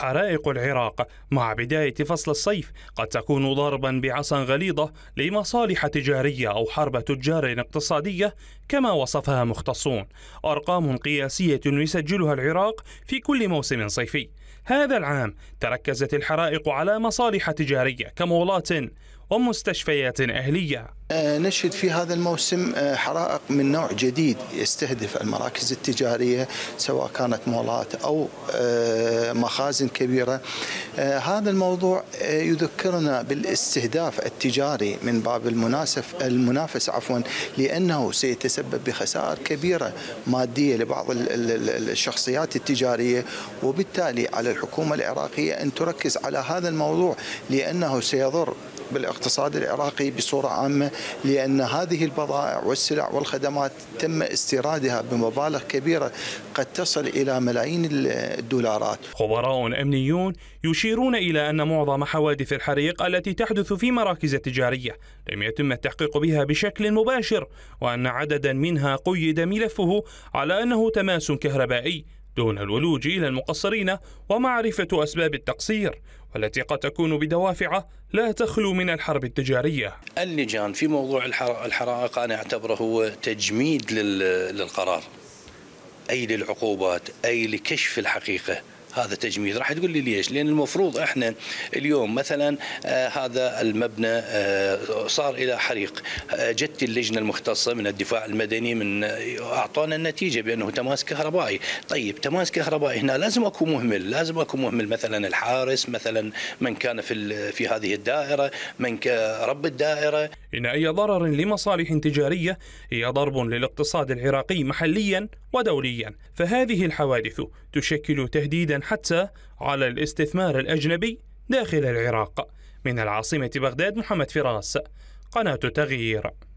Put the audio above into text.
حرائق العراق مع بداية فصل الصيف قد تكون ضربا بعصا غليظة لمصالح تجارية أو حرب تجار اقتصادية كما وصفها مختصون أرقام قياسية يسجلها العراق في كل موسم صيفي هذا العام تركزت الحرائق على مصالح تجارية كمولات ومستشفيات أهلية آه، نشهد في هذا الموسم آه، حرائق من نوع جديد يستهدف المراكز التجارية سواء كانت مولات أو آه، مخازن كبيرة هذا الموضوع يذكرنا بالاستهداف التجاري من باب المناسف المنافس عفوا لأنه سيتسبب بخسائر كبيرة مادية لبعض الشخصيات التجارية وبالتالي على الحكومة العراقية أن تركز على هذا الموضوع لأنه سيضر بالاقتصاد العراقي بصورة عامة لأن هذه البضائع والسلع والخدمات تم استيرادها بمبالغ كبيرة قد تصل إلى ملايين الدولارات خبراء أمنيون يشيرون إلى أن معظم حوادث الحريق التي تحدث في مراكز تجاريه لم يتم التحقيق بها بشكل مباشر وأن عددا منها قيد ملفه على أنه تماس كهربائي دون الولوج إلى المقصرين ومعرفة أسباب التقصير والتي قد تكون بدوافع لا تخلو من الحرب التجارية اللجان في موضوع الحرائق أنا أعتبره هو تجميد للقرار أي للعقوبات أي لكشف الحقيقة هذا تجميد راح تقول لي ليش لان المفروض احنا اليوم مثلا آه هذا المبنى آه صار الى حريق آه جت اللجنه المختصه من الدفاع المدني من آه، اعطونا النتيجه بانه تماس كهربائي طيب تماس كهربائي هنا لازم اكو مهمل لازم اكو مهمل مثلا الحارس مثلا من كان في في هذه الدائره من رب الدائره ان اي ضرر لمصالح تجاريه هي ضرب للاقتصاد العراقي محليا ودوليا فهذه الحوادث تشكل تهديدا حتى على الاستثمار الأجنبي داخل العراق من العاصمة بغداد محمد فراس قناة تغيير